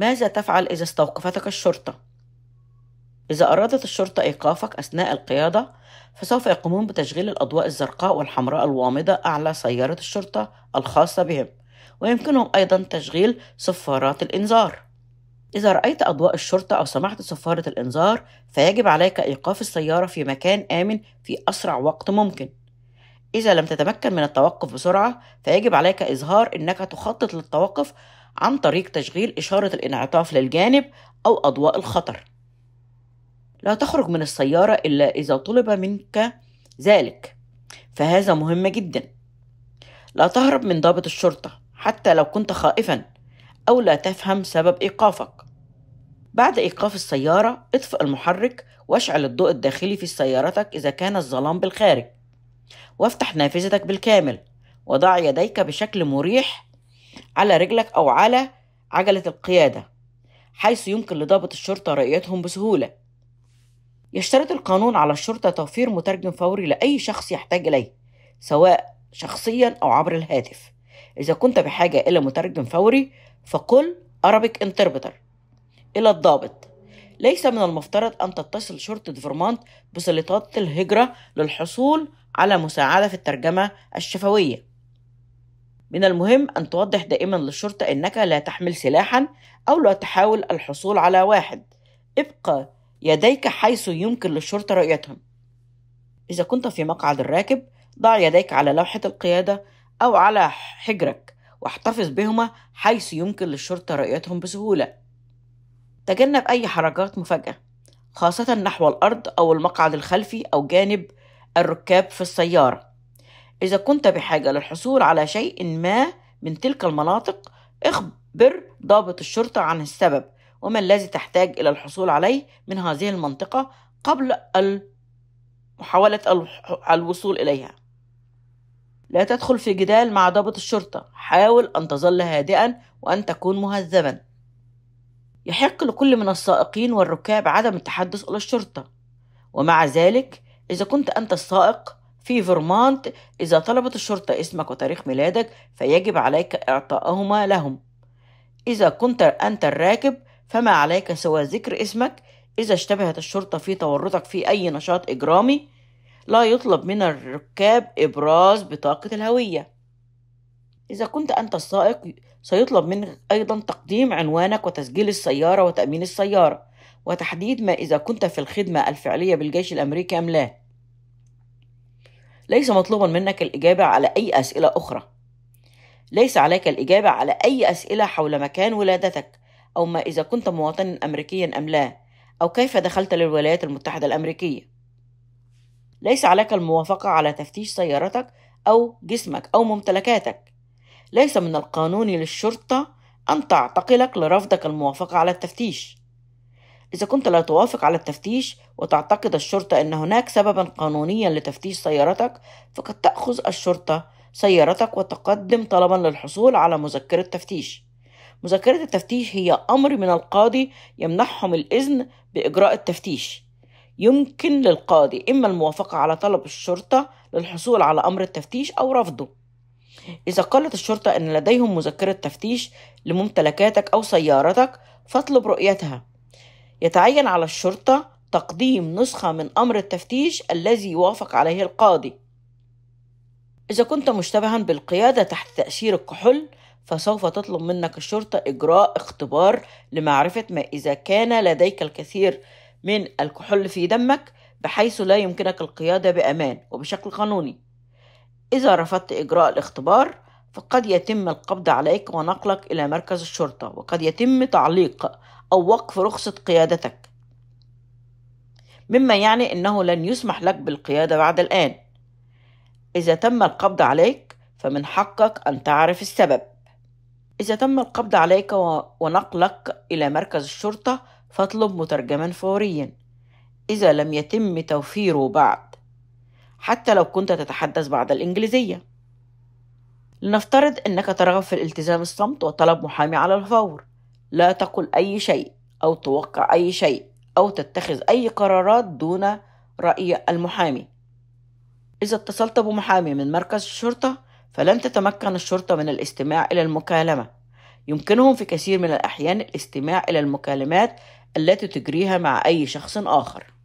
ماذا تفعل إذا استوقفتك الشرطة؟ إذا أرادت الشرطة إيقافك أثناء القيادة فسوف يقومون بتشغيل الأضواء الزرقاء والحمراء الوامضة أعلى سيارة الشرطة الخاصة بهم ويمكنهم أيضا تشغيل صفارات الإنذار إذا رأيت أضواء الشرطة أو سمعت صفارة الإنذار فيجب عليك إيقاف السيارة في مكان آمن في أسرع وقت ممكن إذا لم تتمكن من التوقف بسرعة فيجب عليك إظهار أنك تخطط للتوقف عن طريق تشغيل إشارة الانعطاف للجانب أو أضواء الخطر لا تخرج من السيارة إلا إذا طلب منك ذلك فهذا مهم جدا لا تهرب من ضابط الشرطة حتى لو كنت خائفا أو لا تفهم سبب إيقافك بعد إيقاف السيارة اطفئ المحرك واشعل الضوء الداخلي في سيارتك إذا كان الظلام بالخارج وافتح نافذتك بالكامل وضع يديك بشكل مريح على رجلك أو على عجلة القيادة حيث يمكن لضابط الشرطة رؤيتهم بسهولة يشترط القانون على الشرطة توفير مترجم فوري لأي شخص يحتاج إليه سواء شخصيا أو عبر الهاتف إذا كنت بحاجة إلى مترجم فوري فقل Arabic Interpreter إلى الضابط ليس من المفترض أن تتصل شرطة فرمانت بسلطات الهجرة للحصول على مساعدة في الترجمة الشفوية من المهم أن توضح دائما للشرطة أنك لا تحمل سلاحا أو لا تحاول الحصول على واحد ابقى يديك حيث يمكن للشرطة رؤيتهم إذا كنت في مقعد الراكب ضع يديك على لوحة القيادة أو على حجرك واحتفظ بهما حيث يمكن للشرطة رؤيتهم بسهولة تجنب أي حركات مفاجئة خاصة نحو الأرض أو المقعد الخلفي أو جانب الركاب في السيارة إذا كنت بحاجة للحصول على شيء ما من تلك المناطق اخبر ضابط الشرطة عن السبب وما الذي تحتاج إلى الحصول عليه من هذه المنطقة قبل محاولة الوصول إليها لا تدخل في جدال مع ضابط الشرطة حاول أن تظل هادئا وأن تكون مهذبا يحق لكل من السائقين والركاب عدم التحدث إلى الشرطة ومع ذلك إذا كنت أنت السائق في فيرمونت إذا طلبت الشرطة اسمك وتاريخ ميلادك فيجب عليك إعطائهما لهم إذا كنت أنت الراكب فما عليك سوى ذكر اسمك إذا اشتبهت الشرطة في تورطك في أي نشاط إجرامي لا يطلب من الركاب إبراز بطاقة الهوية إذا كنت أنت السائق سيطلب منك أيضا تقديم عنوانك وتسجيل السيارة وتأمين السيارة وتحديد ما إذا كنت في الخدمة الفعلية بالجيش الأمريكي أم لا ليس مطلوبا منك الإجابة على أي أسئلة أخرى ليس عليك الإجابة على أي أسئلة حول مكان ولادتك أو ما إذا كنت مواطنا أمريكيا أم لا أو كيف دخلت للولايات المتحدة الأمريكية ليس عليك الموافقة على تفتيش سيارتك أو جسمك أو ممتلكاتك ليس من القانون للشرطة أن تعتقلك لرفضك الموافقة على التفتيش إذا كنت لا توافق على التفتيش وتعتقد الشرطة أن هناك سببا قانونيا لتفتيش سيارتك فقد تأخذ الشرطة سيارتك وتقدم طلبا للحصول على مذكرة تفتيش مذكرة التفتيش هي أمر من القاضي يمنحهم الإذن بإجراء التفتيش يمكن للقاضي إما الموافقة على طلب الشرطة للحصول على أمر التفتيش أو رفضه إذا قالت الشرطة أن لديهم مذكرة تفتيش لممتلكاتك أو سيارتك فاطلب رؤيتها يتعين على الشرطة تقديم نسخة من أمر التفتيش الذي يوافق عليه القاضي إذا كنت مشتبها بالقيادة تحت تأثير الكحول فسوف تطلب منك الشرطة إجراء اختبار لمعرفة ما إذا كان لديك الكثير من الكحول في دمك بحيث لا يمكنك القيادة بأمان وبشكل قانوني إذا رفضت إجراء الاختبار فقد يتم القبض عليك ونقلك إلى مركز الشرطة وقد يتم تعليق أو وقف رخصة قيادتك مما يعني أنه لن يسمح لك بالقيادة بعد الآن إذا تم القبض عليك فمن حقك أن تعرف السبب إذا تم القبض عليك ونقلك إلى مركز الشرطة فاطلب مترجما فوريا إذا لم يتم توفيره بعد حتى لو كنت تتحدث بعض الإنجليزية لنفترض أنك ترغب في الالتزام الصمت وطلب محامي على الفور لا تقل أي شيء أو توقع أي شيء أو تتخذ أي قرارات دون رأي المحامي إذا اتصلت بمحامي من مركز الشرطة فلن تتمكن الشرطة من الاستماع إلى المكالمة يمكنهم في كثير من الأحيان الاستماع إلى المكالمات التي تجريها مع أي شخص آخر